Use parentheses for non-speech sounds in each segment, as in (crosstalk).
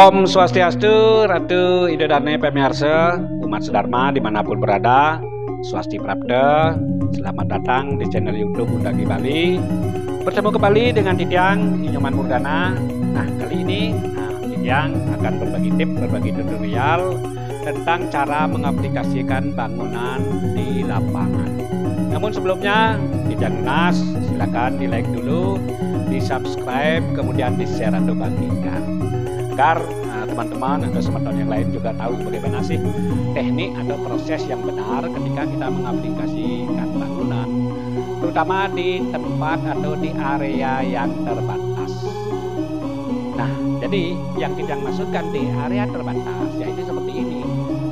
Om Swastiastu, Ratu Idodane Pemirsa, umat Sedharma dimanapun berada, Swasti Prabda, selamat datang di channel Youtube Undagi Bali. Bertemu kembali dengan Titiang Inyoman Murdana. Nah, kali ini nah, Titiang akan berbagi tips, berbagi tutorial tentang cara mengaplikasikan bangunan di lapangan. Namun sebelumnya, Titiang Nas, silakan di like dulu di subscribe kemudian di share atau bagikan agar eh, teman-teman atau teman-teman yang lain juga tahu bagaimana sih teknik atau proses yang benar ketika kita mengaplikasikan bangunan terutama di tempat atau di area yang terbatas nah jadi yang kita masukkan di area terbatas yaitu seperti ini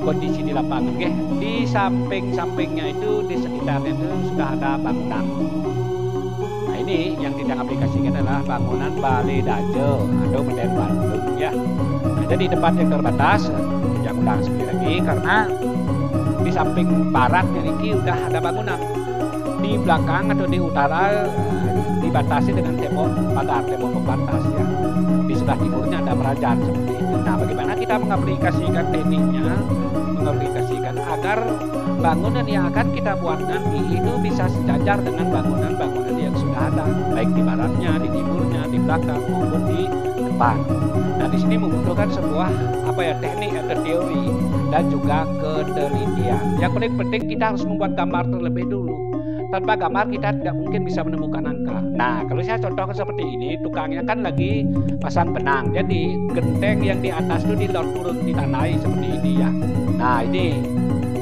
kondisi di lapangan di samping-sampingnya itu di sekitarnya itu sudah ada bangunan ini yang kita aplikasikan adalah bangunan balai dajel atau Medan Bandung ya. Nah, jadi yang terbatas, yang ulang sekali lagi karena di samping baratnya ini sudah ada bangunan di belakang atau di utara eh, dibatasi dengan tembok pagar, tembok pembatas ya. Di sebelah timurnya ada perajaan seperti itu. Nah, bagaimana kita mengaplikasikan tekniknya, mengaplikasikan agar bangunan yang akan kita buat nanti itu bisa sejajar dengan bangunan-bangunan di baratnya, di timurnya, di belakang maupun di depan. Nah di sini membutuhkan sebuah apa ya teknik atau teori dan juga ketelitian. Yang paling penting kita harus membuat gambar terlebih dulu. Tanpa gambar kita tidak mungkin bisa menemukan angka. Nah kalau saya contohkan seperti ini, tukangnya kan lagi pasang benang. Jadi genteng yang di atas itu di dilor turun ditanai seperti ini ya. Nah ini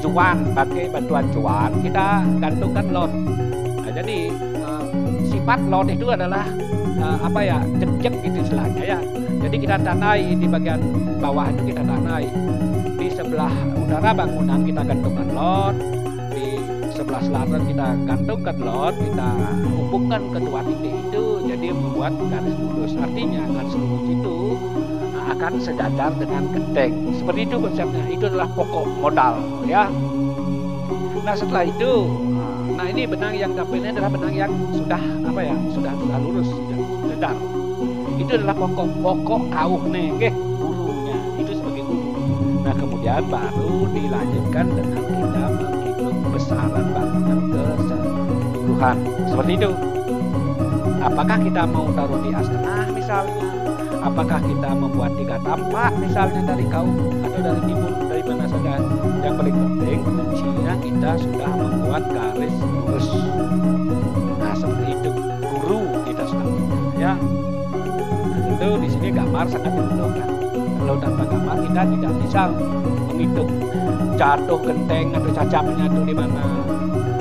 cuan pakai bantuan cuan kita gantungkan lot. Nah, jadi lot itu adalah uh, apa ya jenjek gitu istilahnya ya jadi kita tanai di bagian bawah itu kita tanai di sebelah udara bangunan kita gantungkan lot di sebelah selatan kita gantungkan lot kita hubungkan kedua titik itu jadi membuat garis lurus artinya garis lurus itu eh, akan sejajar dengan genteng seperti itu konsepnya itu adalah pokok modal ya nah setelah itu Nah ini benang yang dapilnya adalah benang yang sudah apa ya sudah sudah lurus sudah sedang. Itu adalah pokok pokok kauh nih, okay? gurunya itu sebagai guru. Nah kemudian baru dilanjutkan dengan kita menghitung besaran bangunan keseluruhan seperti itu. Apakah kita mau taruh di as tengah misalnya? Apakah kita membuat tiga tampak misalnya dari kaum atau dari timur dari mana saja? Yang paling penting gambar sangat diperlukan. Kalau tanpa kamar kita tidak bisa menghitung jatuh genteng atau cacapnya menyatu di mana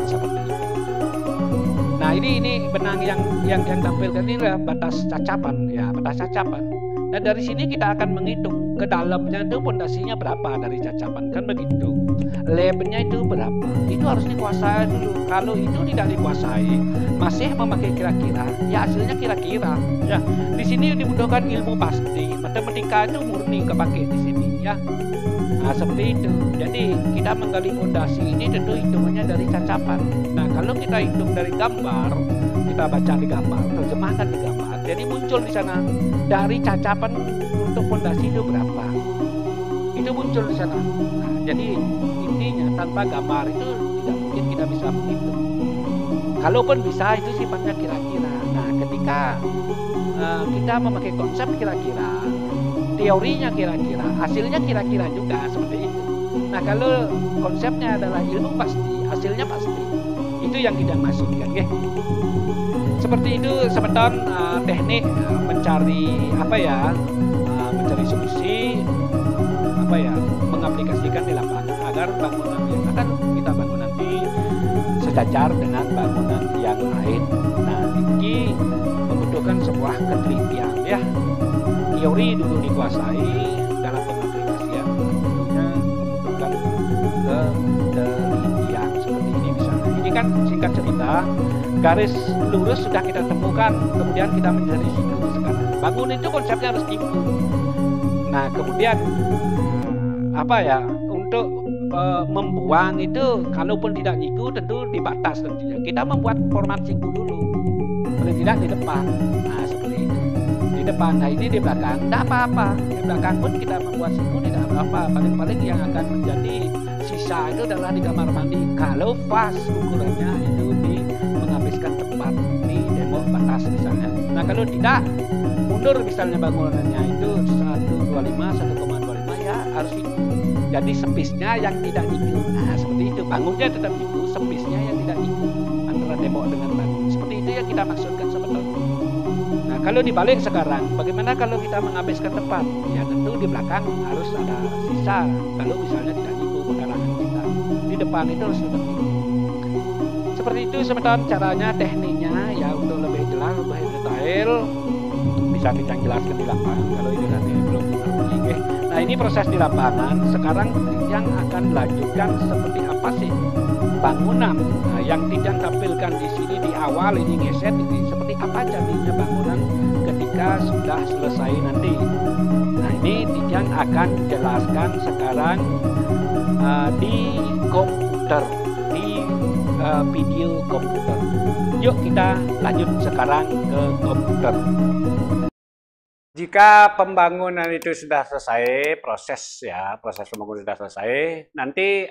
seperti itu. Nah ini ini benang yang yang yang tampilkan ini adalah batas cacapan ya batas cacapan. Dan nah, dari sini kita akan menghitung ke dalamnya itu pondasinya berapa dari cacapan kan begitu labnya itu berapa itu harus dikuasai dulu kalau itu tidak dikuasai masih memakai kira-kira ya hasilnya kira-kira ya di sini dibutuhkan ilmu pasti matematika itu murni kepake di sini ya Nah, seperti itu. Jadi kita menggali pondasi ini tentu hitungannya dari cacapan. Nah, kalau kita hitung dari gambar, kita baca di gambar, terjemahkan di gambar. Jadi muncul di sana dari cacapan untuk fondasi itu berapa itu muncul di sana nah, jadi intinya tanpa gambar itu tidak mungkin kita bisa begitu kalaupun bisa itu sifatnya kira-kira nah ketika uh, kita memakai konsep kira-kira teorinya kira-kira hasilnya kira-kira juga seperti itu nah kalau konsepnya adalah ilmu pasti hasilnya pasti itu yang kita kan ya seperti itu sebentar uh, eh, teknik uh, mencari apa ya sejajar dengan bangunan yang lain. Nah, ini membutuhkan sebuah ketelitian ya. Teori dulu dikuasai dalam pengaplikasian tentunya membutuhkan ketelitian seperti ini misalnya. Ini kan singkat cerita, garis lurus sudah kita temukan, kemudian kita mencari siku sekarang. Bangun itu konsepnya harus siku. Nah, kemudian apa ya Eh, membuang itu kalaupun tidak ikut tentu dibatas tentunya kita membuat format siku dulu paling tidak di depan nah seperti itu di depan nah ini di belakang tidak apa-apa di belakang pun kita membuat siku tidak apa-apa paling-paling yang akan menjadi sisa itu adalah di kamar mandi kalau pas ukurannya itu di menghabiskan tempat di demo batas misalnya nah kalau tidak mundur misalnya bangunannya itu satu satu dua lima dua lima ya harus ikut jadi sempisnya yang tidak itu nah seperti itu bangunnya tetap itu sepisnya yang tidak ikut antara tembok dengan bangun seperti itu yang kita maksudkan sebetulnya nah kalau dibalik sekarang bagaimana kalau kita menghabiskan tempat ya tentu di belakang harus ada sisa kalau misalnya tidak ikut pengarahan kita di depan itu harus tetap itu seperti itu sebetulnya caranya tekniknya ya untuk lebih jelas lebih detail bisa akan jelaskan di lapangan kalau ini nanti belum Oke. Nah ini proses di lapangan. Sekarang yang akan dilanjutkan seperti apa sih bangunan nah, yang tidak tampilkan di sini di awal ini ngeset ini seperti apa jadinya bangunan ketika sudah selesai nanti. Nah ini tidak akan jelaskan sekarang uh, di komputer di uh, video komputer. Yuk kita lanjut sekarang ke komputer jika pembangunan itu sudah selesai, proses ya, proses pembangunan sudah selesai, nanti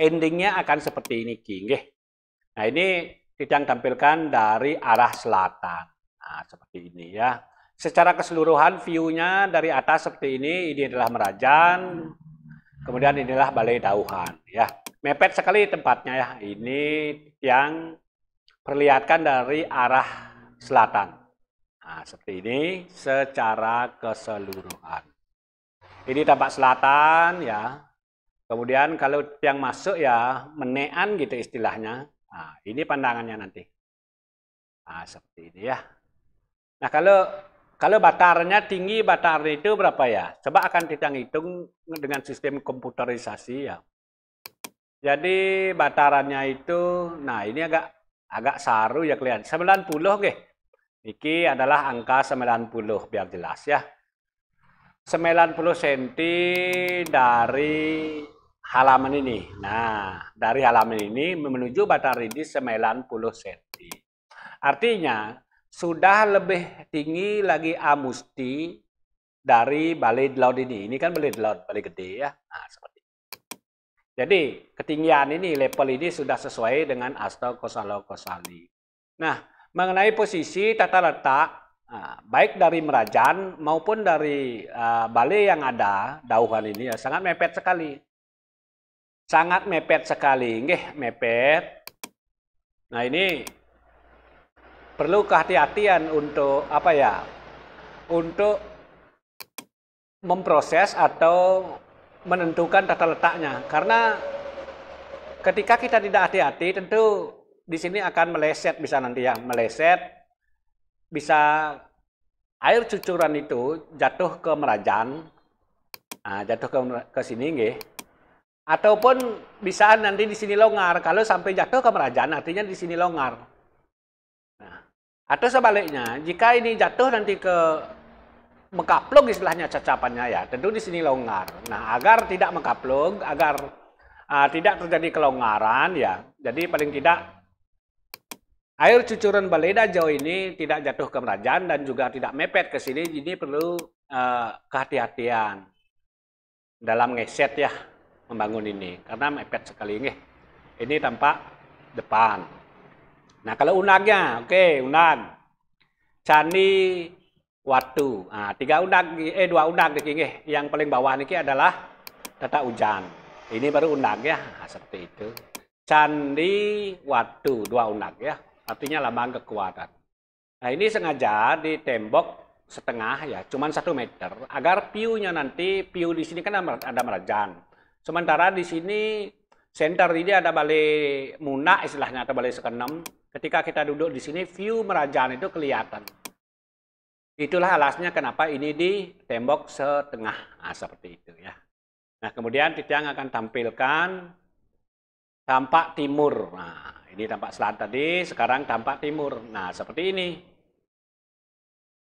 endingnya akan seperti ini, Kinggih. Nah, ini kita tampilkan dari arah selatan. Nah, seperti ini ya. Secara keseluruhan view-nya dari atas seperti ini, ini adalah Merajan, kemudian inilah Balai Dauhan ya. Mepet sekali tempatnya ya. Ini yang perlihatkan dari arah selatan. Nah, seperti ini secara keseluruhan. Ini tampak selatan ya. Kemudian kalau yang masuk ya menean gitu istilahnya. Nah, ini pandangannya nanti. Nah, seperti ini ya. Nah, kalau kalau batarnya tinggi, batar itu berapa ya? Coba akan kita hitung dengan sistem komputerisasi ya. Jadi batarannya itu, nah ini agak agak saru ya kalian. 90 nggih. Okay. Niki adalah angka 90 biar jelas ya. 90 cm dari halaman ini. Nah, dari halaman ini menuju batang ini 90 cm. Artinya sudah lebih tinggi lagi amusti dari balai laut ini. Ini kan balai laut, balai gede ya. Nah, seperti ini. Jadi, ketinggian ini, level ini sudah sesuai dengan Astro Kosalo Kosali. Nah, mengenai posisi tata letak nah, baik dari Merajan maupun dari eh, bale yang ada dauhan ini ya sangat mepet sekali. Sangat mepet sekali, nggih, mepet. Nah, ini perlu kehati-hatian untuk apa ya? Untuk memproses atau menentukan tata letaknya karena ketika kita tidak hati-hati tentu di sini akan meleset bisa nanti ya, meleset bisa air cucuran itu jatuh ke merajan, nah, jatuh ke ke sini nggih. Ataupun bisa nanti di sini longgar. Kalau sampai jatuh ke merajan artinya di sini longgar. Nah, atau sebaliknya, jika ini jatuh nanti ke mekaplung istilahnya cacapannya ya, tentu di sini longgar. Nah, agar tidak mekaplung, agar uh, tidak terjadi kelonggaran ya. Jadi paling tidak Air cucuran baleda jauh ini tidak jatuh ke merajan dan juga tidak mepet ke sini, jadi perlu uh, kehati-hatian dalam ngeset ya membangun ini, karena mepet sekali ini. Ini tampak depan. Nah kalau unagnya, oke okay, unag, candi watu, nah, tiga unag, eh dua unag di yang paling bawah ini adalah tata hujan. Ini baru unag ya, nah, seperti itu. Candi watu, dua unag ya artinya lambang kekuatan. Nah ini sengaja di tembok setengah ya, cuman satu meter, agar piunya nanti, piu di sini kan ada merajang. Sementara di sini center ini ada balai muna istilahnya atau balai sekenem. Ketika kita duduk di sini, view merajang itu kelihatan. Itulah alasnya kenapa ini di tembok setengah. Nah, seperti itu ya. Nah, kemudian Titiang akan tampilkan tampak timur. Nah, ini tampak selatan tadi, sekarang tampak timur. Nah, seperti ini.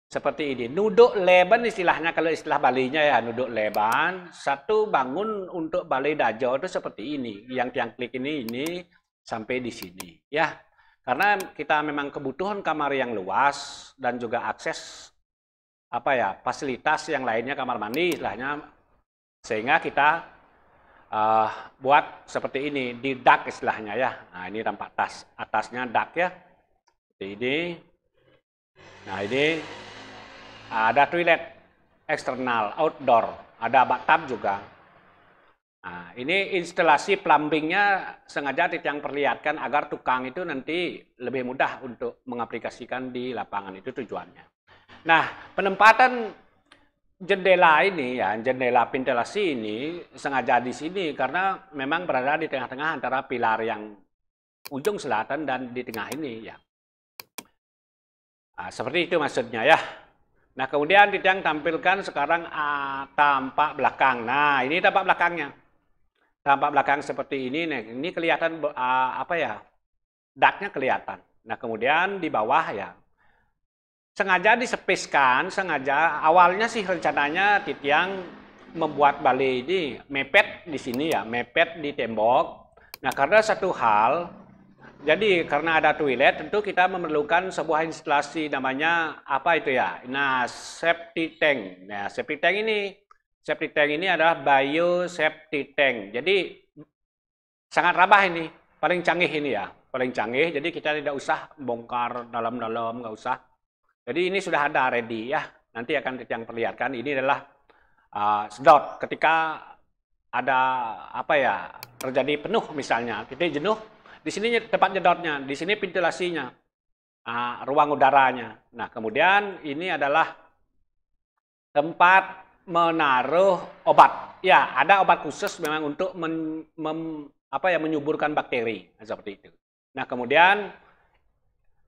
Seperti ini. Nuduk leban istilahnya, kalau istilah Balinya ya, nuduk leban. Satu bangun untuk Balai Dajo itu seperti ini. Yang tiang klik ini, ini sampai di sini. Ya, karena kita memang kebutuhan kamar yang luas dan juga akses apa ya fasilitas yang lainnya kamar mandi istilahnya sehingga kita uh, buat seperti ini, di dak istilahnya ya. Nah, ini tampak tas, atasnya dak ya. Seperti ini. Nah, ini ada toilet eksternal, outdoor. Ada bathtub juga. Nah, ini instalasi plumbingnya sengaja yang perlihatkan agar tukang itu nanti lebih mudah untuk mengaplikasikan di lapangan. Itu tujuannya. Nah, penempatan jendela ini ya, jendela ventilasi ini sengaja di sini karena memang berada di tengah-tengah antara pilar yang ujung selatan dan di tengah ini ya. Nah, seperti itu maksudnya ya. Nah kemudian yang tampilkan sekarang uh, tampak belakang. Nah ini tampak belakangnya. Tampak belakang seperti ini nih. Ini kelihatan uh, apa ya? Daknya kelihatan. Nah kemudian di bawah ya sengaja disepiskan, sengaja awalnya sih rencananya Titiang membuat Bali ini mepet di sini ya, mepet di tembok. Nah karena satu hal, jadi karena ada toilet tentu kita memerlukan sebuah instalasi namanya apa itu ya? Nah safety tank. Nah safety tank ini, safety tank ini adalah bio safety tank. Jadi sangat rabah ini, paling canggih ini ya, paling canggih. Jadi kita tidak usah bongkar dalam-dalam, nggak usah jadi ini sudah ada ready ya. Nanti akan yang perlihatkan ini adalah uh, sedot ketika ada apa ya terjadi penuh misalnya titik jenuh di sini tempat nyedotnya di sini ventilasinya uh, ruang udaranya nah kemudian ini adalah tempat menaruh obat ya ada obat khusus memang untuk men, mem, apa ya menyuburkan bakteri nah, seperti itu nah kemudian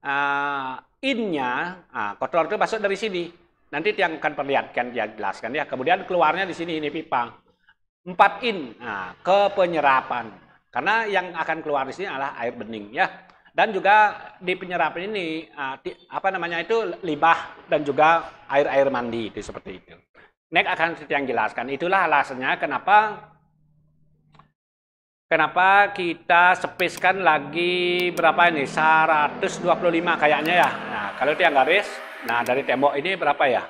uh, innya, uh, ah, kotor itu masuk dari sini. Nanti yang akan perlihatkan, dia jelaskan ya. Kemudian keluarnya di sini, ini pipa. 4 in, nah, ke penyerapan. Karena yang akan keluar di sini adalah air bening ya. Dan juga di penyerapan ini, ah, apa namanya itu, limbah dan juga air-air mandi, itu seperti itu. next akan yang jelaskan, itulah alasannya kenapa Kenapa kita spacekan lagi berapa ini? 125 kayaknya ya. Nah, kalau tiang garis, nah dari tembok ini berapa ya?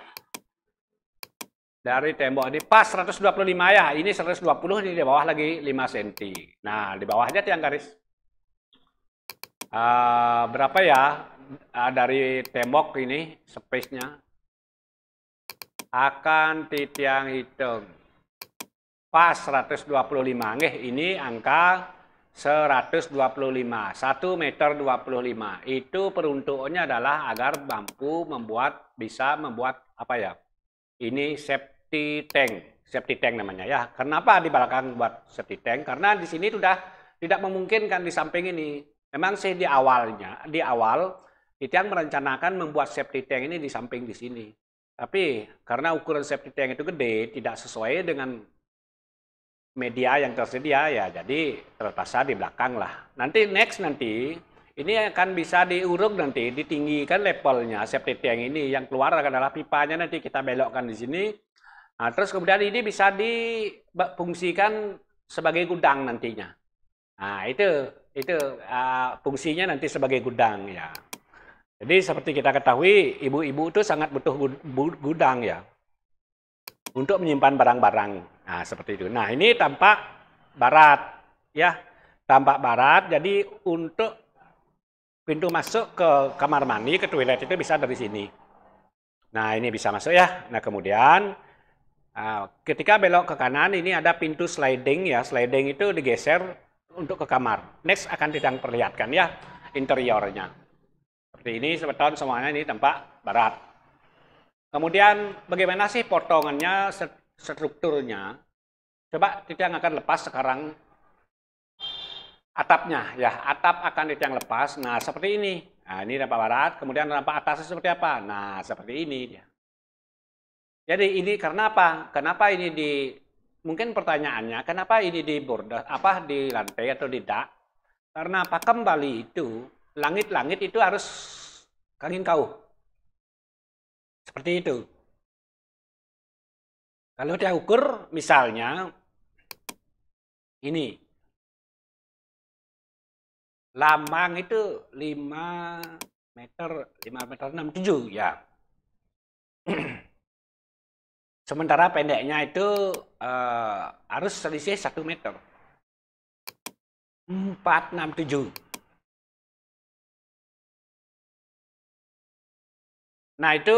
Dari tembok ini pas 125 ya. Ini 120, ini di bawah lagi 5 cm. Nah, di bawahnya tiang garis. Uh, ah, berapa ya uh, dari tembok ini space-nya? Akan titiang hitung pas 125. Nggih, ini angka 125. 1 meter 25. Itu peruntukannya adalah agar mampu membuat bisa membuat apa ya? Ini safety tank, safety tank namanya ya. Kenapa di belakang buat safety tank? Karena di sini sudah tidak memungkinkan di samping ini. Memang sih di awalnya, di awal itu yang merencanakan membuat safety tank ini di samping di sini. Tapi karena ukuran safety tank itu gede, tidak sesuai dengan media yang tersedia ya jadi terpaksa di belakang lah. Nanti next nanti ini akan bisa diuruk nanti ditinggikan levelnya septic tank ini yang keluar adalah pipanya nanti kita belokkan di sini. Nah, terus kemudian ini bisa difungsikan sebagai gudang nantinya. Nah, itu itu uh, fungsinya nanti sebagai gudang ya. Jadi seperti kita ketahui ibu-ibu itu sangat butuh gudang ya untuk menyimpan barang-barang Nah, seperti itu. Nah, ini tampak barat ya. Tampak barat jadi untuk pintu masuk ke kamar mandi, ke toilet itu bisa dari sini. Nah, ini bisa masuk ya. Nah, kemudian ah, ketika belok ke kanan ini ada pintu sliding ya. Sliding itu digeser untuk ke kamar. Next akan kita perlihatkan ya interiornya. Seperti ini sebetulnya semuanya ini tampak barat. Kemudian bagaimana sih potongannya strukturnya. Coba yang akan lepas sekarang atapnya ya, atap akan yang lepas. Nah, seperti ini. Nah, ini rampa barat, kemudian rampa atasnya seperti apa? Nah, seperti ini dia. Jadi ini karena apa? Kenapa ini di mungkin pertanyaannya kenapa ini di border apa di lantai atau di dak? Karena apa kembali itu langit-langit itu harus kangen kau. Seperti itu. Kalau dia ukur misalnya ini Lamang itu 5 meter 5 meter 67 ya. (clears throat) Sementara pendeknya itu uh, harus selisih 1 meter. 467. Nah itu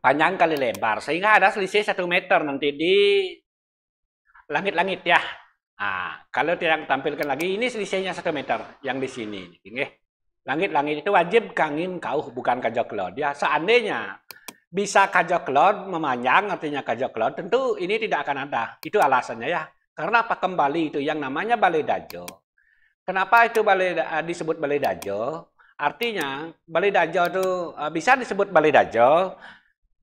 panjang kali lebar sehingga ada selisih satu meter nanti di langit-langit ya nah, kalau tidak tampilkan lagi ini selisihnya satu meter yang di sini langit-langit itu wajib kangen kau bukan kajak laut ya seandainya bisa kajak laut memanjang artinya kajak laut tentu ini tidak akan ada itu alasannya ya karena apa kembali itu yang namanya balai dajo kenapa itu balai eh, disebut balai dajo artinya balai dajo itu eh, bisa disebut balai dajo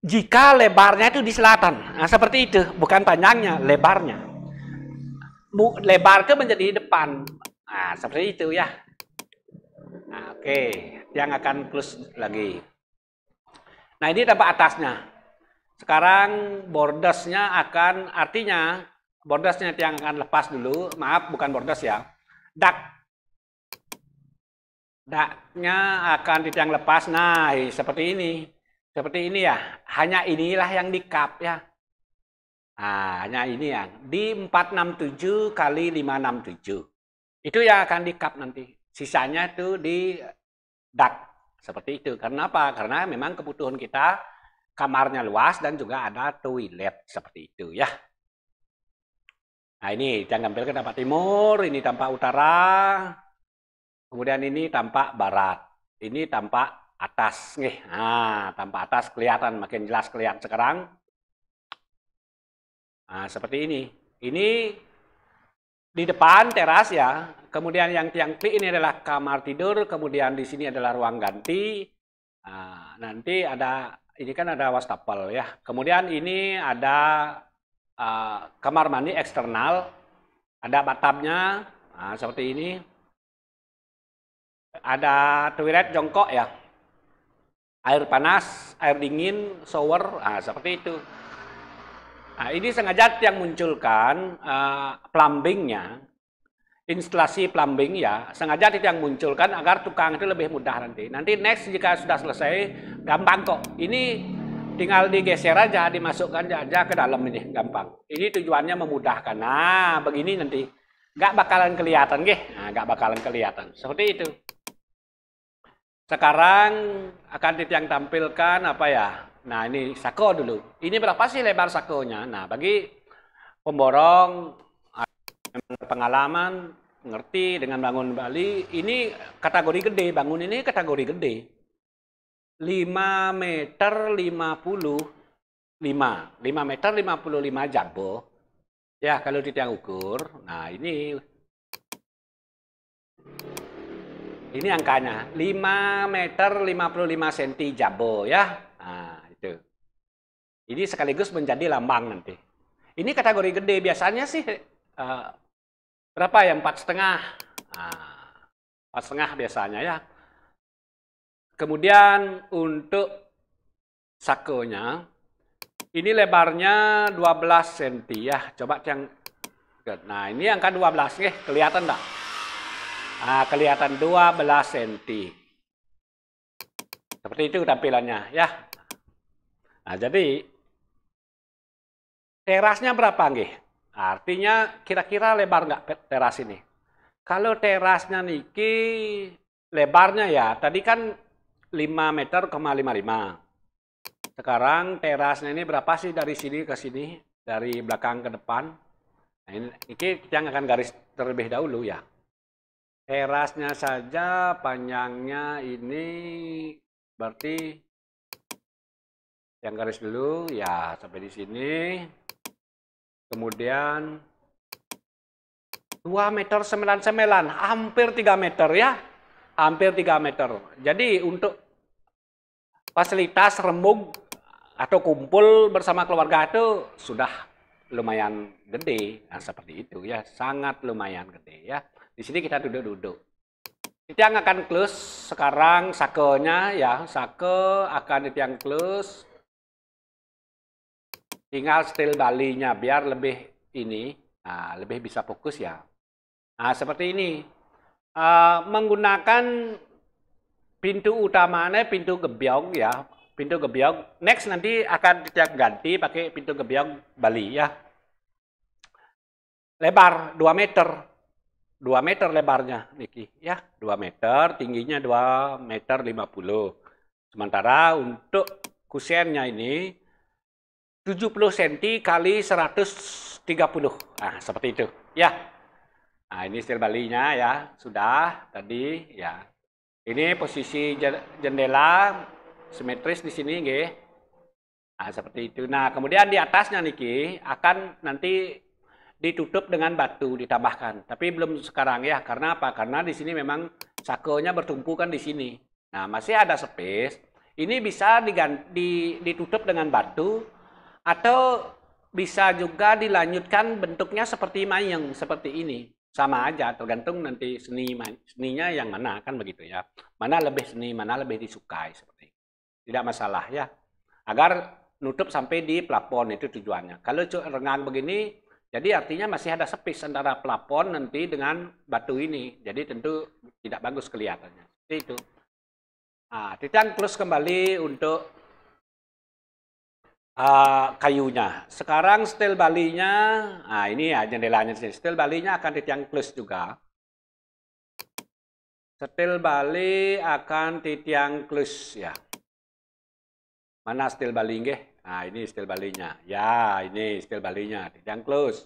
jika lebarnya itu di selatan. Nah, seperti itu, bukan panjangnya, lebarnya. lebar ke menjadi depan. Nah, seperti itu ya. Nah, oke, yang akan plus lagi. Nah, ini tampak atasnya. Sekarang bordesnya akan, artinya bordesnya yang akan lepas dulu. Maaf, bukan bordes ya. Dak. Daknya akan tiang lepas. Nah, seperti ini. Seperti ini ya, hanya inilah yang di cup ya. Nah, hanya ini ya, di 467 kali 567. Itu yang akan di cup nanti. Sisanya itu di dak seperti itu. Kenapa? Karena memang kebutuhan kita kamarnya luas dan juga ada toilet seperti itu ya. Nah ini jangan ke tempat timur, ini tampak utara, kemudian ini tampak barat, ini tampak atas nih. Nah, tanpa atas kelihatan makin jelas kelihatan sekarang. Nah, seperti ini. Ini di depan teras ya. Kemudian yang tiang klik ini adalah kamar tidur, kemudian di sini adalah ruang ganti. Nah, nanti ada ini kan ada wastafel ya. Kemudian ini ada uh, kamar mandi eksternal, ada batapnya nah, seperti ini. Ada toilet jongkok ya air panas, air dingin, shower, nah, seperti itu. Nah, ini sengaja yang munculkan uh, plumbingnya, instalasi plumbing ya, sengaja itu yang munculkan agar tukang itu lebih mudah nanti. Nanti next jika sudah selesai, gampang kok. Ini tinggal digeser aja, dimasukkan aja ke dalam ini, gampang. Ini tujuannya memudahkan. Nah, begini nanti. Nggak bakalan kelihatan, gih. Nah, nggak bakalan kelihatan. Seperti itu. Sekarang akan yang tampilkan apa ya? Nah ini sako dulu. Ini berapa sih lebar sakonya? Nah bagi pemborong pengalaman ngerti dengan bangun Bali ini kategori gede bangun ini kategori gede 5 meter 50 5 5 meter 55 jabo ya kalau yang ukur nah ini Ini angkanya, 5 meter 55 cm jabo ya. Nah, itu. Ini sekaligus menjadi lambang nanti. Ini kategori gede biasanya sih uh, berapa ya? Empat setengah. Nah, empat setengah biasanya ya. Kemudian untuk sakonya, ini lebarnya 12 cm ya. Coba yang Nah, ini angka 12 nih, eh, kelihatan enggak? Nah, kelihatan 12 cm. Seperti itu tampilannya ya. Nah, jadi terasnya berapa nih? Artinya kira-kira lebar nggak teras ini? Kalau terasnya niki lebarnya ya, tadi kan 5 meter koma 55. Sekarang terasnya ini berapa sih dari sini ke sini? Dari belakang ke depan? Nah, ini, ini kita akan garis terlebih dahulu ya terasnya saja panjangnya ini berarti yang garis dulu ya sampai di sini kemudian 2 meter 99 hampir 3 meter ya hampir 3 meter jadi untuk fasilitas rembuk atau kumpul bersama keluarga itu sudah lumayan gede nah, seperti itu ya sangat lumayan gede ya di sini kita duduk-duduk. itu yang akan close sekarang sakonya ya, sake akan itu yang close. Tinggal steel balinya biar lebih ini, nah, lebih bisa fokus ya. Nah, seperti ini. Uh, menggunakan pintu utamanya pintu gebyong ya, pintu gebyong. Next nanti akan kita ganti pakai pintu gebyong Bali ya. Lebar 2 meter. 2 meter lebarnya Niki ya 2 meter tingginya 2 meter 50 sementara untuk kusennya ini 70 cm kali 130 nah seperti itu ya nah ini stil balinya ya sudah tadi ya ini posisi jendela simetris di sini nggih nah seperti itu nah kemudian di atasnya Niki akan nanti ditutup dengan batu ditambahkan. Tapi belum sekarang ya, karena apa? Karena di sini memang sakonya bertumpu kan di sini. Nah, masih ada space. Ini bisa diganti, ditutup dengan batu atau bisa juga dilanjutkan bentuknya seperti mayang seperti ini. Sama aja tergantung nanti seni seninya yang mana kan begitu ya. Mana lebih seni, mana lebih disukai seperti itu. Tidak masalah ya. Agar nutup sampai di plafon itu tujuannya. Kalau rengang begini jadi artinya masih ada sepis antara plafon nanti dengan batu ini. Jadi tentu tidak bagus kelihatannya. Seperti itu. Nah, Titan plus kembali untuk uh, kayunya. Sekarang steel balinya, nah ini ya jendelanya sih. Steel balinya akan Titan plus juga. Steel bali akan titiang plus ya. Mana steel bali nggih? Nah, ini steel balinya. Ya, ini steel balinya. Yang close.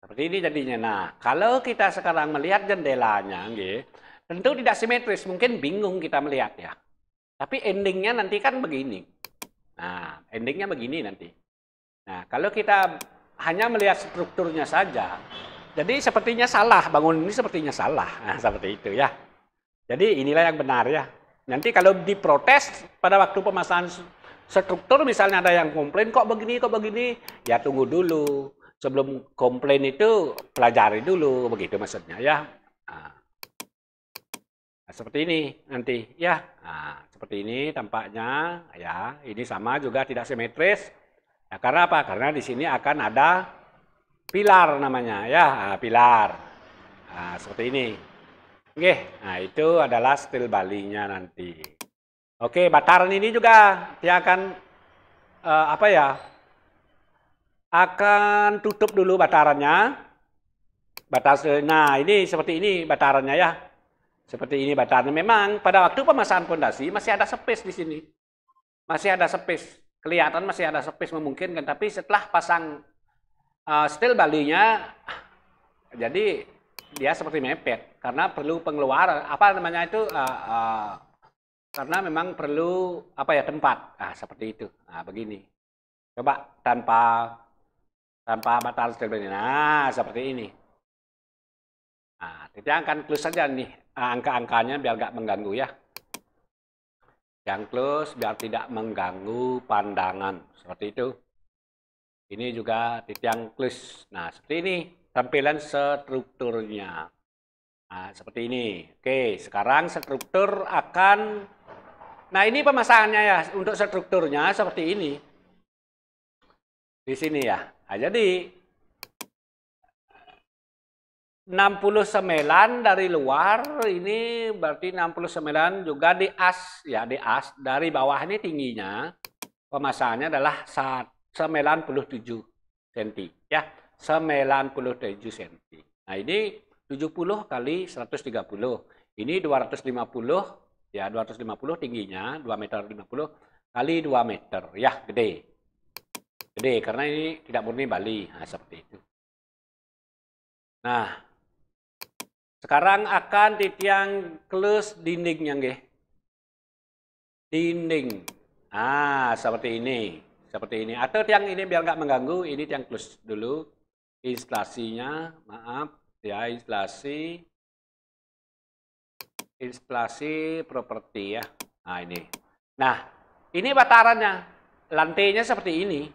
Seperti ini jadinya. Nah, kalau kita sekarang melihat jendelanya, gitu tentu tidak simetris. Mungkin bingung kita melihat ya. Tapi endingnya nanti kan begini. Nah, endingnya begini nanti. Nah, kalau kita hanya melihat strukturnya saja, jadi sepertinya salah. Bangun ini sepertinya salah. Nah, (laughs) seperti itu ya. Jadi inilah yang benar ya. Nanti kalau diprotes pada waktu pemasangan struktur misalnya ada yang komplain kok begini kok begini ya tunggu dulu sebelum komplain itu pelajari dulu begitu maksudnya ya ah. nah, seperti ini nanti ya nah, seperti ini tampaknya ya ini sama juga tidak simetris ya, karena apa karena di sini akan ada pilar namanya ya nah, pilar nah, seperti ini oke nah itu adalah steel balinya nanti Oke, bataran ini juga dia akan uh, apa ya? Akan tutup dulu batarannya. Batas nah, ini seperti ini batarannya ya. Seperti ini batarannya. Memang pada waktu pemasangan pondasi masih ada space di sini. Masih ada space. Kelihatan masih ada space memungkinkan, tapi setelah pasang uh, eh, steel balinya jadi dia seperti mepet karena perlu pengeluaran apa namanya itu uh, uh, karena memang perlu apa ya tempat nah, seperti itu nah begini coba tanpa tanpa batal terbeli nah seperti ini nah kita akan close saja nih ah, angka-angkanya biar nggak mengganggu ya yang close biar tidak mengganggu pandangan seperti itu ini juga titik yang close nah seperti ini tampilan strukturnya nah seperti ini oke sekarang struktur akan Nah ini pemasangannya ya untuk strukturnya seperti ini. Di sini ya. Nah, jadi 69 dari luar ini berarti 69 juga di as ya di as dari bawah ini tingginya pemasangannya adalah 97 cm ya 97 cm. Nah ini 70 kali 130. Ini 250 ya 250 tingginya 2 meter 50 kali 2 meter ya gede gede karena ini tidak murni Bali nah, seperti itu nah sekarang akan titiang kelus dindingnya nggih dinding ah seperti ini seperti ini atau tiang ini biar nggak mengganggu ini tiang klus dulu instalasinya maaf ya instalasi Inflasi properti ya. Nah, ini. Nah, ini batarannya. Lantainya seperti ini.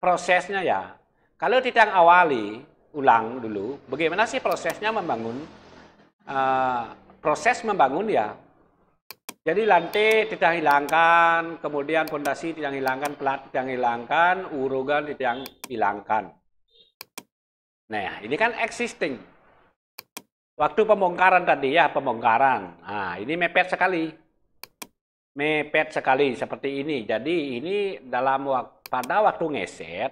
Prosesnya ya. Kalau tidak awali, ulang dulu. Bagaimana sih prosesnya membangun? Uh, proses membangun ya. Jadi lantai tidak hilangkan, kemudian fondasi tidak hilangkan, pelat tidak hilangkan, urugan tidak hilangkan. Nah, ini kan existing. Waktu pembongkaran tadi ya, pembongkaran. Nah, ini mepet sekali. Mepet sekali seperti ini. Jadi ini dalam wak pada waktu ngeset,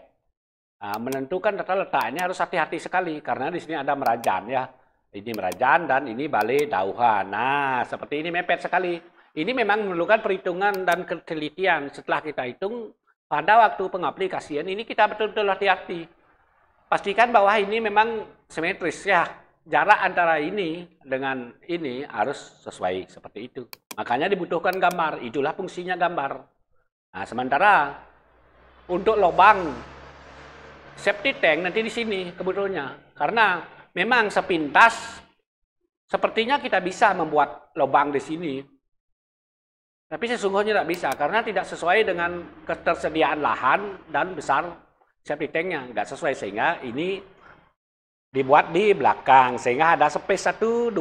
uh, menentukan tata letaknya harus hati-hati sekali. Karena di sini ada merajan ya. Ini merajan dan ini balai dauhan. Nah, seperti ini mepet sekali. Ini memang memerlukan perhitungan dan ketelitian. Setelah kita hitung, pada waktu pengaplikasian ini kita betul-betul hati-hati. Pastikan bahwa ini memang simetris ya jarak antara ini dengan ini harus sesuai seperti itu. Makanya dibutuhkan gambar, itulah fungsinya gambar. Nah, sementara untuk lubang safety tank nanti di sini kebetulannya. Karena memang sepintas sepertinya kita bisa membuat lubang di sini. Tapi sesungguhnya tidak bisa karena tidak sesuai dengan ketersediaan lahan dan besar safety tanknya. Tidak sesuai sehingga ini dibuat di belakang sehingga ada space 125 1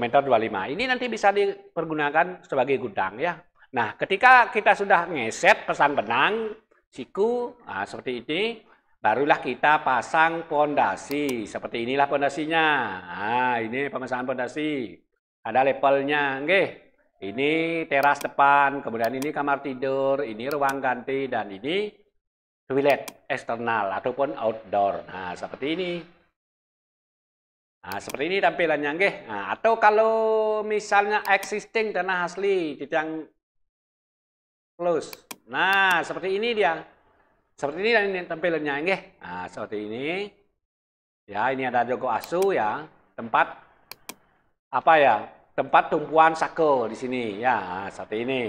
meter 25 ini nanti bisa dipergunakan sebagai gudang ya nah ketika kita sudah ngeset pesan benang siku nah, seperti ini barulah kita pasang pondasi seperti inilah pondasinya nah ini pemasangan pondasi ada levelnya Oke. ini teras depan kemudian ini kamar tidur ini ruang ganti dan ini toilet eksternal ataupun outdoor nah seperti ini Nah, seperti ini tampilannya, nggih. Nah, atau kalau misalnya existing tanah asli yang close. Nah, seperti ini dia. Seperti ini dan ini tampilannya, nggih. Nah, seperti ini. Ya, ini ada Joko Asu ya, tempat apa ya? Tempat tumpuan sako di sini ya, ah, seperti ini.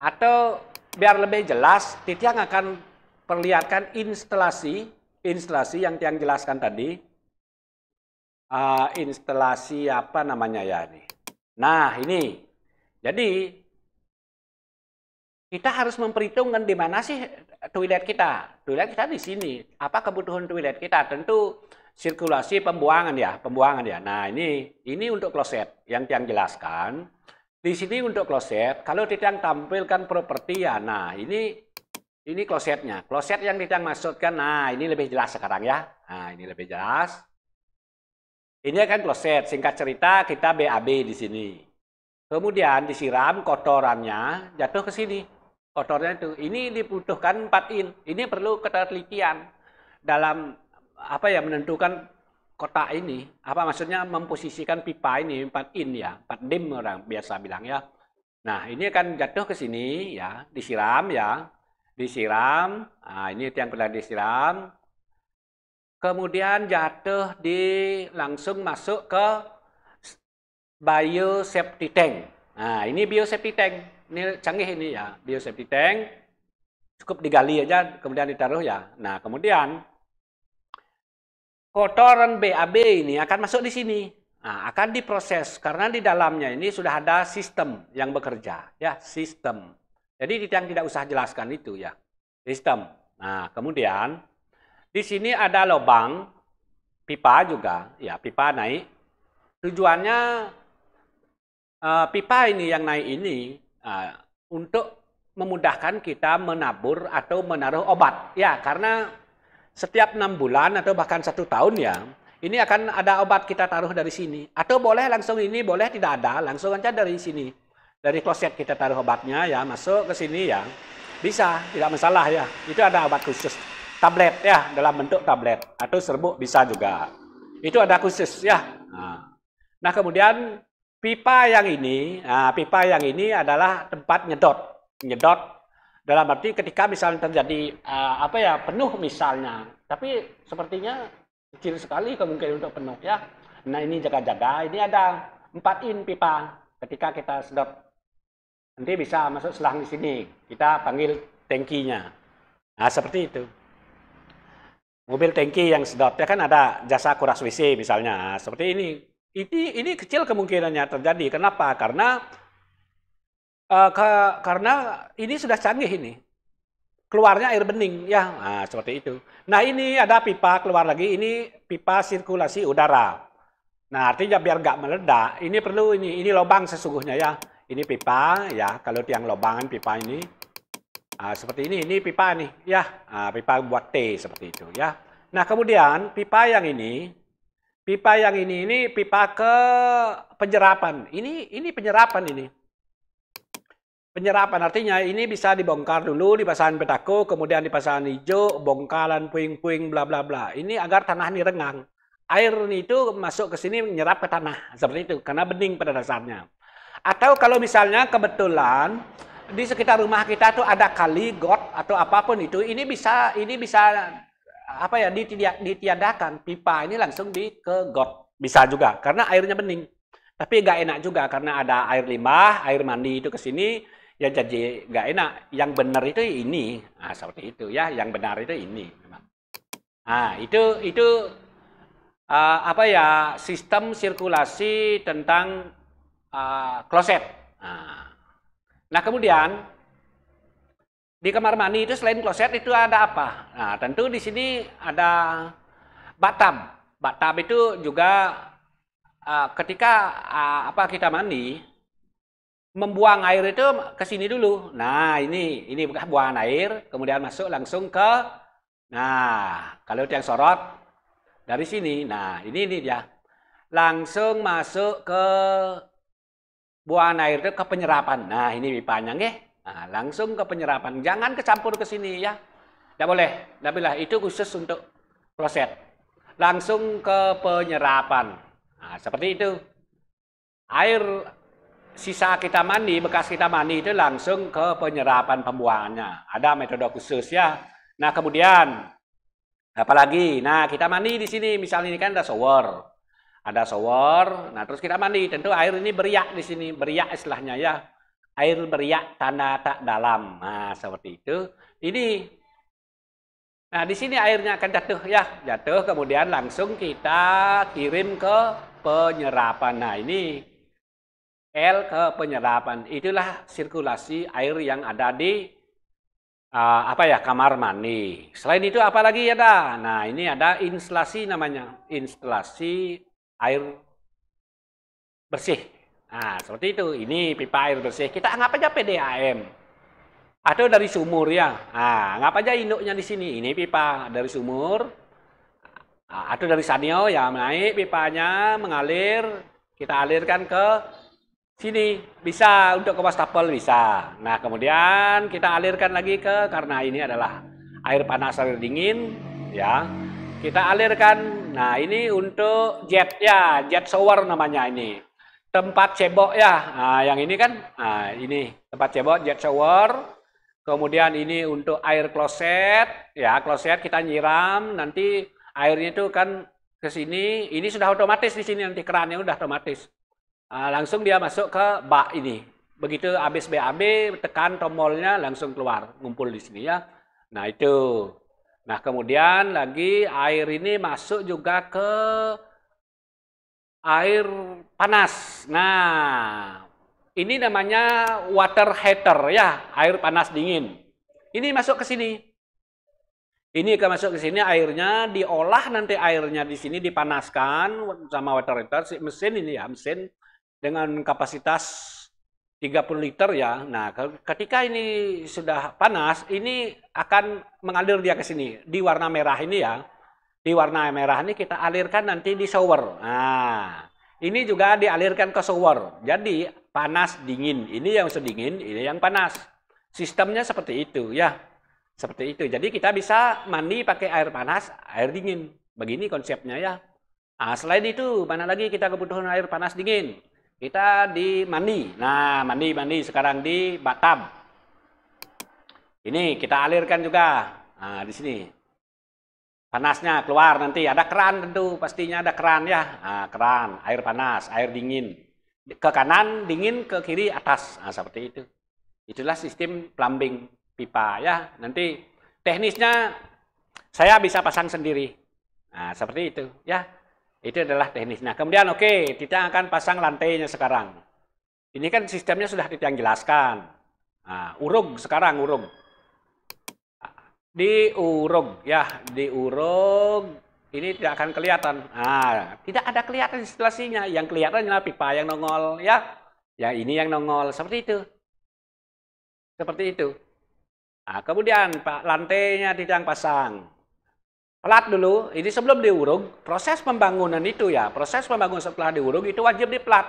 Atau biar lebih jelas, Titiang akan perlihatkan instalasi, instalasi yang Tiang jelaskan tadi uh, instalasi apa namanya ya ini. Nah ini, jadi kita harus memperhitungkan di mana sih toilet kita. Toilet kita di sini. Apa kebutuhan toilet kita? Tentu sirkulasi pembuangan ya, pembuangan ya. Nah ini, ini untuk kloset yang tiang jelaskan. Di sini untuk kloset, kalau tidak tampilkan properti ya, nah ini ini klosetnya. Kloset yang tidak maksudkan, nah ini lebih jelas sekarang ya. Nah ini lebih jelas. Ini kan kloset. Singkat cerita kita BAB di sini. Kemudian disiram kotorannya jatuh ke sini. Kotorannya itu. Ini dibutuhkan 4 in. Ini perlu ketelitian dalam apa ya menentukan kotak ini. Apa maksudnya memposisikan pipa ini 4 in ya, 4 dim orang biasa bilang ya. Nah, ini akan jatuh ke sini ya, disiram ya. Disiram. Nah, ini yang pernah disiram. Kemudian jatuh di langsung masuk ke biosafety tank. Nah, ini biosafety tank. Ini canggih ini ya, biosafety tank. Cukup digali aja, kemudian ditaruh ya. Nah, kemudian kotoran BAB ini akan masuk di sini. Nah, akan diproses karena di dalamnya ini sudah ada sistem yang bekerja, ya, sistem. Jadi yang tidak usah jelaskan itu ya, sistem. Nah, kemudian di sini ada lubang pipa juga, ya pipa naik. Tujuannya uh, pipa ini yang naik ini uh, untuk memudahkan kita menabur atau menaruh obat. Ya, karena setiap enam bulan atau bahkan satu tahun ya, ini akan ada obat kita taruh dari sini. Atau boleh langsung ini, boleh tidak ada, langsung aja dari sini. Dari kloset kita taruh obatnya ya, masuk ke sini ya. Bisa, tidak masalah ya. Itu ada obat khusus tablet ya dalam bentuk tablet atau serbuk bisa juga. Itu ada khusus ya. Nah, nah, kemudian pipa yang ini, nah, pipa yang ini adalah tempat nyedot, nyedot dalam arti ketika misalnya terjadi uh, apa ya penuh misalnya, tapi sepertinya kecil sekali kemungkinan untuk penuh ya. Nah ini jaga-jaga, ini ada 4 in pipa ketika kita sedot. Nanti bisa masuk selang di sini, kita panggil tankinya. Nah seperti itu mobil tangki yang sedot ya kan ada jasa kuras WC misalnya seperti ini ini ini kecil kemungkinannya terjadi kenapa karena uh, eh, ke, karena ini sudah canggih ini keluarnya air bening ya nah, seperti itu nah ini ada pipa keluar lagi ini pipa sirkulasi udara nah artinya biar nggak meledak ini perlu ini ini lubang sesungguhnya ya ini pipa ya kalau tiang lubangan pipa ini Nah, seperti ini, ini pipa nih, ya. Nah, pipa buat teh seperti itu, ya. Nah, kemudian pipa yang ini, pipa yang ini ini pipa ke penyerapan. Ini ini penyerapan ini. Penyerapan artinya ini bisa dibongkar dulu di pasangan petako, kemudian di pasangan hijau, bongkalan puing-puing bla bla bla. Ini agar tanah ini renggang Air ini itu masuk ke sini menyerap ke tanah seperti itu karena bening pada dasarnya. Atau kalau misalnya kebetulan di sekitar rumah kita tuh ada kali got atau apapun itu ini bisa ini bisa apa ya ditiadakan pipa ini langsung di ke got bisa juga karena airnya bening tapi nggak enak juga karena ada air limbah air mandi itu ke sini ya jadi nggak enak yang benar itu ini nah, seperti itu ya yang benar itu ini nah itu itu uh, apa ya sistem sirkulasi tentang uh, kloset nah, Nah kemudian di kamar mandi itu selain kloset itu ada apa? Nah tentu di sini ada batam. Batam itu juga uh, ketika uh, apa kita mandi membuang air itu ke sini dulu. Nah, ini ini buangan air, kemudian masuk langsung ke nah, kalau yang sorot dari sini. Nah, ini ini dia. Langsung masuk ke buang air itu ke penyerapan. Nah, ini panjang ya. Nah, langsung ke penyerapan. Jangan kecampur ke sini ya. Tidak boleh. Tidak Itu khusus untuk kloset. Langsung ke penyerapan. Nah, seperti itu. Air sisa kita mandi, bekas kita mandi itu langsung ke penyerapan pembuangannya. Ada metode khusus ya. Nah, kemudian apalagi? Nah, kita mandi di sini misalnya ini kan ada shower ada shower. Nah, terus kita mandi. Tentu air ini beriak di sini, beriak istilahnya ya. Air beriak tanda tak dalam. Nah, seperti itu. Ini Nah, di sini airnya akan jatuh ya. Jatuh kemudian langsung kita kirim ke penyerapan. Nah, ini L ke penyerapan. Itulah sirkulasi air yang ada di uh, apa ya kamar mandi. Selain itu apa lagi ada? Nah ini ada instalasi namanya, instalasi air bersih. Nah, seperti itu. Ini pipa air bersih. Kita anggap aja PDAM. Atau dari sumur ya. Nah, anggap aja induknya di sini. Ini pipa dari sumur. Atau nah, dari sanio ya naik pipanya mengalir. Kita alirkan ke sini. Bisa untuk ke wastafel bisa. Nah, kemudian kita alirkan lagi ke karena ini adalah air panas air dingin ya. Kita alirkan. Nah, ini untuk jet ya, jet shower namanya ini. Tempat cebok ya. Nah, yang ini kan nah ini tempat cebok jet shower. Kemudian ini untuk air kloset, ya kloset kita nyiram, nanti airnya itu kan ke sini, ini sudah otomatis di sini nanti kerannya sudah otomatis. Nah, langsung dia masuk ke bak ini. Begitu habis BAB, tekan tombolnya langsung keluar, ngumpul di sini ya. Nah itu. Nah, kemudian lagi air ini masuk juga ke air panas. Nah, ini namanya water heater ya, air panas dingin. Ini masuk ke sini. Ini akan masuk ke sini airnya diolah nanti airnya di sini dipanaskan sama water heater mesin ini ya, mesin dengan kapasitas 30 liter ya. Nah, ketika ini sudah panas, ini akan mengalir dia ke sini. Di warna merah ini ya. Di warna merah ini kita alirkan nanti di shower. Nah, ini juga dialirkan ke shower. Jadi, panas, dingin. Ini yang sedingin, ini yang panas. Sistemnya seperti itu ya. Seperti itu. Jadi, kita bisa mandi pakai air panas, air dingin. Begini konsepnya ya. Nah, selain itu, mana lagi kita kebutuhan air panas dingin? Kita di Mandi. Nah, Mandi Mandi sekarang di Batam. Ini kita alirkan juga. Nah, di sini. Panasnya keluar nanti ada keran tentu pastinya ada keran ya. Nah, keran, air panas, air dingin. Ke kanan dingin, ke kiri atas. Nah, seperti itu. Itulah sistem plumbing pipa ya. Nanti teknisnya saya bisa pasang sendiri. Nah, seperti itu ya. Itu adalah teknis. Nah, kemudian oke, okay, kita akan pasang lantainya sekarang. Ini kan sistemnya sudah yang jelaskan. Nah, urung sekarang urung. Di urung ya, di urung Ini tidak akan kelihatan. Nah, tidak ada kelihatan situasinya. Yang kelihatan adalah pipa yang nongol ya. Ya ini yang nongol seperti itu. Seperti itu. Nah, kemudian pak lantainya tidak pasang. Pelat dulu, ini sebelum diuruk, proses pembangunan itu ya, proses pembangunan setelah diuruk itu wajib diplat.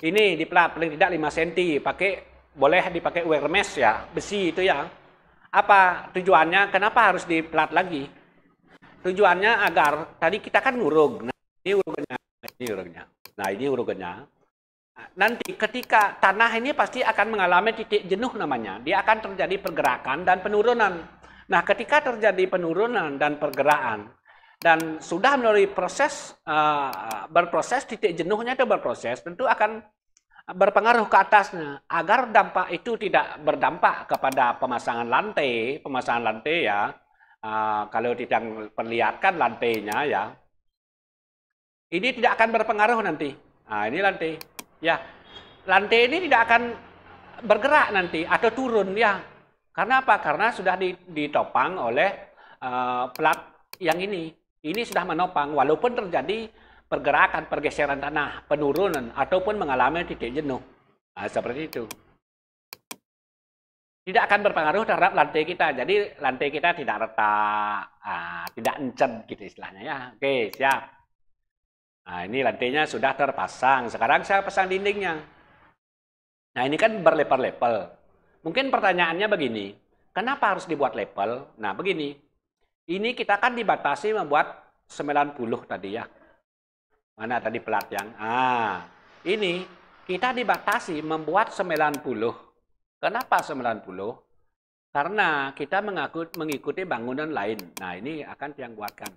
Ini diplat paling tidak 5 cm, pakai boleh dipakai mesh ya, besi itu ya. Apa tujuannya? Kenapa harus diplat lagi? Tujuannya agar tadi kita kan ngurung. Nah, ini urugnya ini urugnya, Nah, ini urugnya Nanti ketika tanah ini pasti akan mengalami titik jenuh namanya. Dia akan terjadi pergerakan dan penurunan Nah, ketika terjadi penurunan dan pergerakan dan sudah melalui proses uh, berproses titik jenuhnya itu berproses, tentu akan berpengaruh ke atasnya agar dampak itu tidak berdampak kepada pemasangan lantai, pemasangan lantai ya. Uh, kalau tidak perlihatkan lantainya ya. Ini tidak akan berpengaruh nanti. Nah, ini lantai. Ya. Lantai ini tidak akan bergerak nanti atau turun ya karena apa? Karena sudah ditopang oleh uh, plat yang ini. Ini sudah menopang walaupun terjadi pergerakan, pergeseran tanah, penurunan, ataupun mengalami titik jenuh. Nah, seperti itu. Tidak akan berpengaruh terhadap lantai kita. Jadi lantai kita tidak retak, nah, tidak encen gitu istilahnya ya. Oke, siap. Nah, ini lantainya sudah terpasang. Sekarang saya pasang dindingnya. Nah, ini kan berleper-lepel. Mungkin pertanyaannya begini, kenapa harus dibuat label? Nah begini, ini kita kan dibatasi membuat 90 tadi ya. Mana tadi pelat yang? Ah, ini kita dibatasi membuat 90. Kenapa 90? Karena kita mengikuti bangunan lain. Nah ini akan yang buatkan.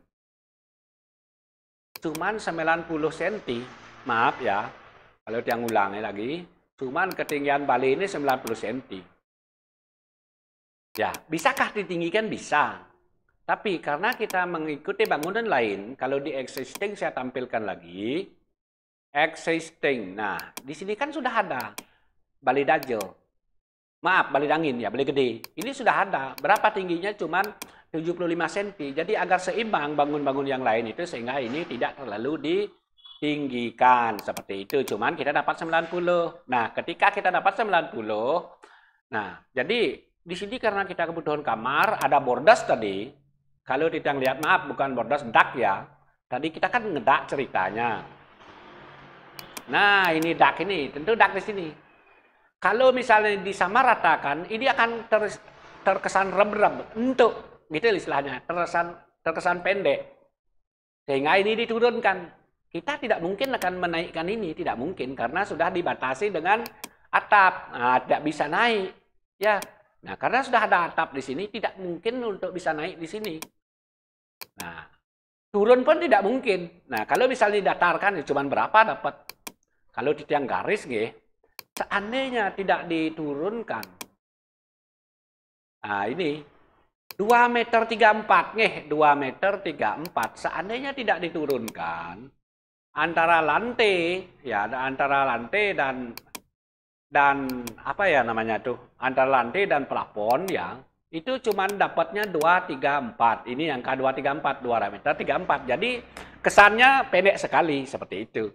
Cuman 90 cm, maaf ya, kalau yang ulangi lagi, cuman ketinggian Bali ini 90 cm. Ya, bisakah ditinggikan? Bisa. Tapi karena kita mengikuti bangunan lain, kalau di existing saya tampilkan lagi. Existing. Nah, di sini kan sudah ada Bali Dajel. Maaf, Bali dangin ya, balai gede. Ini sudah ada. Berapa tingginya? Cuman 75 cm. Jadi agar seimbang bangun-bangun yang lain itu sehingga ini tidak terlalu ditinggikan. Seperti itu. Cuman kita dapat 90. Nah, ketika kita dapat 90, nah, jadi di sini karena kita kebutuhan kamar, ada bordas tadi. Kalau tidak lihat, maaf, bukan bordas, dak ya. Tadi kita kan ngedak ceritanya. Nah, ini dak ini, tentu dak di sini. Kalau misalnya disamaratakan, ini akan ter, terkesan rem-rem, untuk gitu istilahnya, terkesan terkesan pendek. Sehingga ini diturunkan. Kita tidak mungkin akan menaikkan ini, tidak mungkin karena sudah dibatasi dengan atap, nah, tidak bisa naik. Ya, Nah, karena sudah ada atap di sini, tidak mungkin untuk bisa naik di sini. Nah, turun pun tidak mungkin. Nah, kalau misalnya didatarkan, ya cuma berapa dapat? Kalau di tiang garis, nge, seandainya tidak diturunkan. Nah, ini 2 meter 34, nge, 2 meter 34. Seandainya tidak diturunkan, antara lantai, ya antara lantai dan dan apa ya namanya tuh antara lantai dan plafon yang itu cuman dapatnya 2 3 4. Ini yang K234 2 meter 34. Jadi kesannya pendek sekali seperti itu.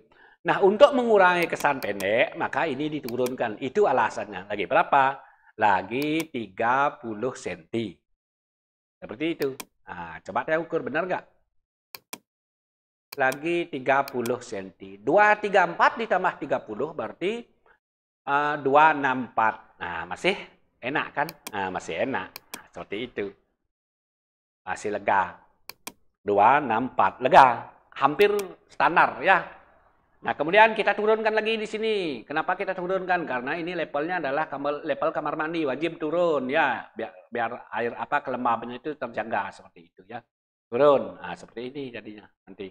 Nah, untuk mengurangi kesan pendek, maka ini diturunkan. Itu alasannya. Lagi berapa? Lagi 30 cm. Seperti itu. Nah, coba saya ukur benar nggak? Lagi 30 cm. 2, 3, 4 ditambah 30 berarti Eh, dua enam empat Nah, masih enak kan? Nah, masih enak. Nah, seperti itu. Masih lega. dua enam empat Lega. Hampir standar ya. Nah, kemudian kita turunkan lagi di sini. Kenapa kita turunkan? Karena ini levelnya adalah kamar, level kamar mandi, wajib turun ya, biar, biar air apa kelembabannya itu terjaga seperti itu ya. Turun. Nah, seperti ini jadinya nanti.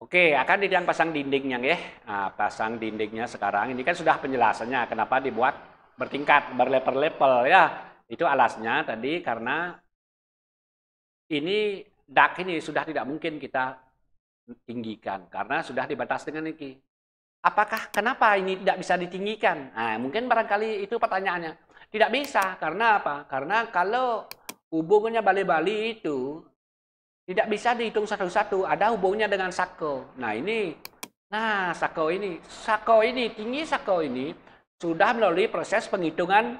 Oke, akan didang pasang dindingnya ya. Nah, pasang dindingnya sekarang. Ini kan sudah penjelasannya kenapa dibuat bertingkat, berlevel-level ya. Itu alasnya tadi karena ini dak ini sudah tidak mungkin kita tinggikan karena sudah dibatas dengan ini. Apakah kenapa ini tidak bisa ditinggikan? Nah, mungkin barangkali itu pertanyaannya. Tidak bisa karena apa? Karena kalau hubungannya Bali-Bali itu tidak bisa dihitung satu-satu, ada hubungnya dengan sako. Nah ini, nah sako ini, sako ini, tinggi sako ini sudah melalui proses penghitungan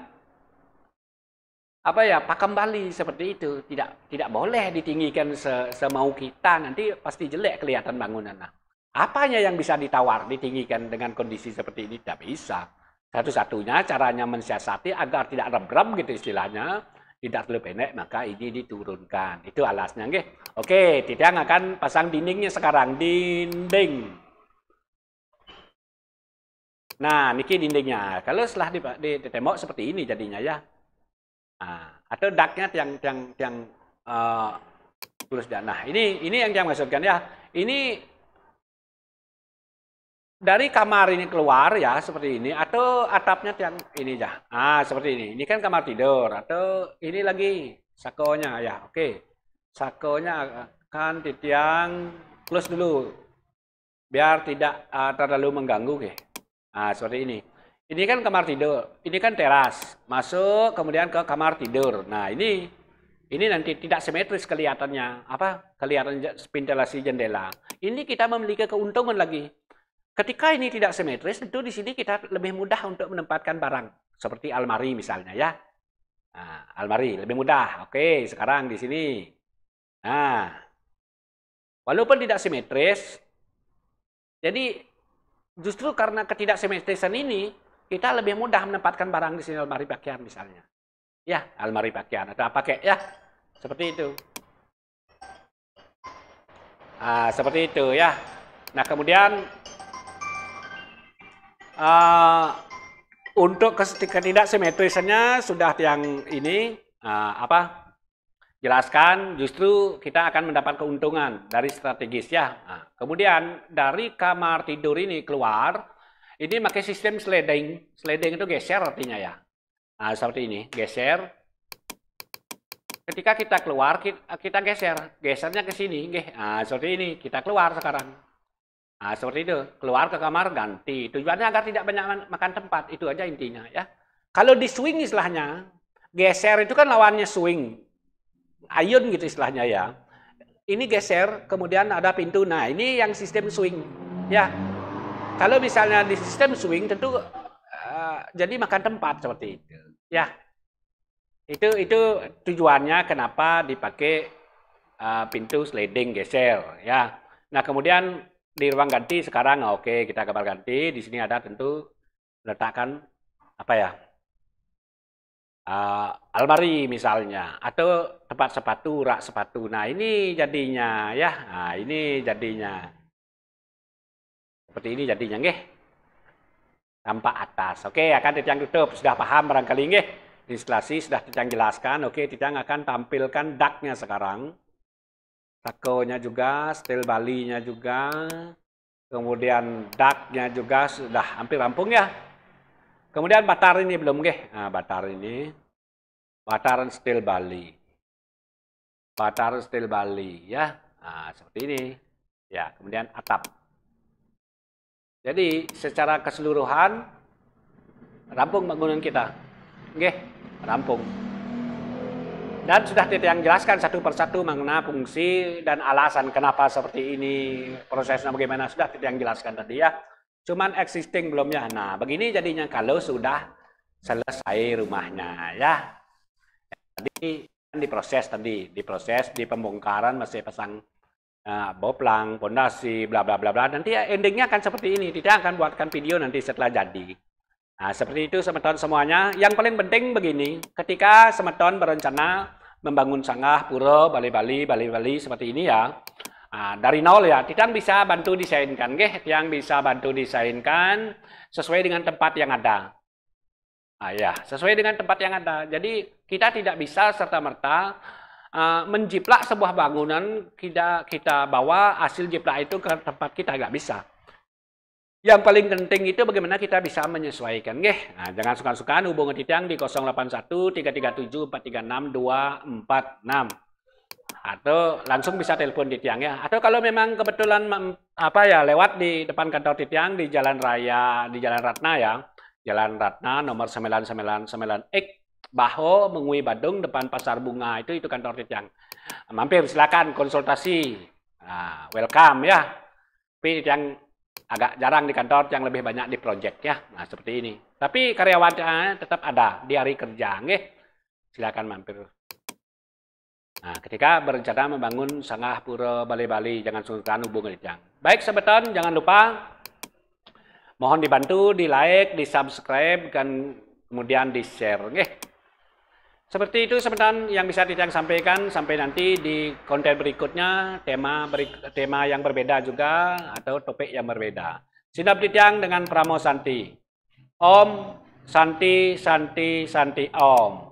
apa ya pak kembali seperti itu tidak tidak boleh ditinggikan semau kita nanti pasti jelek kelihatan bangunan nah apanya yang bisa ditawar ditinggikan dengan kondisi seperti ini tidak bisa satu-satunya caranya mensiasati agar tidak rem-rem gitu istilahnya tidak terlalu pendek maka ini diturunkan. Itu alasnya Oke, tidak akan pasang dindingnya sekarang dinding. Nah, niki dindingnya. Kalau setelah di, di, di tembok seperti ini jadinya ya. Nah, atau daknya yang yang yang uh, eh, lurus dan nah ini ini yang saya maksudkan ya. Ini dari kamar ini keluar ya seperti ini atau atapnya yang ini ya ah seperti ini ini kan kamar tidur atau ini lagi sakonya ya oke okay. sakonya akan titiang close dulu biar tidak uh, terlalu mengganggu oke okay. nah seperti ini ini kan kamar tidur ini kan teras masuk kemudian ke kamar tidur nah ini ini nanti tidak simetris kelihatannya apa kelihatan ventilasi jendela ini kita memiliki keuntungan lagi Ketika ini tidak simetris, tentu di sini kita lebih mudah untuk menempatkan barang. Seperti almari misalnya ya. Nah, almari lebih mudah. Oke, sekarang di sini. Nah, walaupun tidak simetris, jadi justru karena ketidaksimetrisan ini, kita lebih mudah menempatkan barang di sini almari pakaian misalnya. Ya, almari pakaian atau apa kayak ya, seperti itu. Nah, seperti itu ya. Nah, kemudian uh, untuk simetrisnya sudah yang ini uh, apa jelaskan justru kita akan mendapat keuntungan dari strategis ya. Nah, kemudian dari kamar tidur ini keluar ini pakai sistem sliding. Sliding itu geser artinya ya. Nah, seperti ini, geser. Ketika kita keluar kita, kita geser, gesernya ke sini, nah, seperti ini kita keluar sekarang. Nah, seperti itu. Keluar ke kamar, ganti. Tujuannya agar tidak banyak makan tempat. Itu aja intinya ya. Kalau di swing istilahnya, geser itu kan lawannya swing. Ayun gitu istilahnya ya. Ini geser, kemudian ada pintu. Nah, ini yang sistem swing. Ya. Kalau misalnya di sistem swing tentu uh, jadi makan tempat seperti itu. Ya. Itu itu tujuannya kenapa dipakai uh, pintu sliding geser ya. Nah, kemudian di ruang ganti sekarang ah, oke okay, kita kabar ganti di sini ada tentu letakkan apa ya uh, almari misalnya atau tempat sepatu rak sepatu nah ini jadinya ya nah, ini jadinya seperti ini jadinya nggih tampak atas oke okay, akan titiang tutup sudah paham barangkali nggih instalasi sudah titiang jelaskan oke okay, akan tampilkan daknya sekarang takonya juga, steel balinya juga, kemudian daknya juga sudah hampir rampung ya. Kemudian batar ini belum gih, nah, batar ini, bataran steel bali, bataran steel bali ya, nah, seperti ini. Ya, kemudian atap. Jadi secara keseluruhan rampung bangunan kita. Oke, rampung. Dan sudah tidak yang jelaskan satu persatu mengenai fungsi dan alasan kenapa seperti ini, prosesnya bagaimana, sudah tidak yang jelaskan tadi ya. Cuman existing belum ya. Nah, begini jadinya kalau sudah selesai rumahnya ya. Jadi kan diproses tadi, diproses di pembongkaran masih pasang uh, boplang, pondasi, bla bla bla bla. Nanti ya endingnya akan seperti ini. Tidak akan buatkan video nanti setelah jadi. Nah, seperti itu semeton semuanya. Yang paling penting begini, ketika semeton berencana membangun sanggah, pura, bali-bali, bali-bali seperti ini ya. Nah, dari nol ya, kita kan bisa bantu desainkan, geh, yang bisa bantu desainkan sesuai dengan tempat yang ada. Ah, ya, sesuai dengan tempat yang ada. Jadi kita tidak bisa serta merta uh, eh, menjiplak sebuah bangunan kita kita bawa hasil jiplak itu ke tempat kita nggak bisa. Yang paling penting itu bagaimana kita bisa menyesuaikan. Nggih. Nah, jangan suka-sukaan hubungan titiang di 081 337 436 246. Atau langsung bisa telepon titiang ya. Atau kalau memang kebetulan apa ya lewat di depan kantor titiang di Jalan Raya, di Jalan Ratna ya. Jalan Ratna nomor 999 X Baho Mengui Badung depan Pasar Bunga itu itu kantor titiang. Mampir silakan konsultasi. Nah, welcome ya. Tapi yang agak jarang di kantor, yang lebih banyak di project ya. Nah, seperti ini. Tapi karyawannya eh, tetap ada di hari kerja, nggih. Silakan mampir. Nah, ketika berencana membangun Sangah Pura Bali-Bali, jangan sungkan hubungan Ijang. Baik, sebetan, jangan lupa mohon dibantu di like, di subscribe, dan kemudian di share. Seperti itu sebentar yang bisa Titiang sampaikan sampai nanti di konten berikutnya tema berik, tema yang berbeda juga atau topik yang berbeda. Sinap Titiang dengan Pramo Santi. Om Santi Santi Santi Om.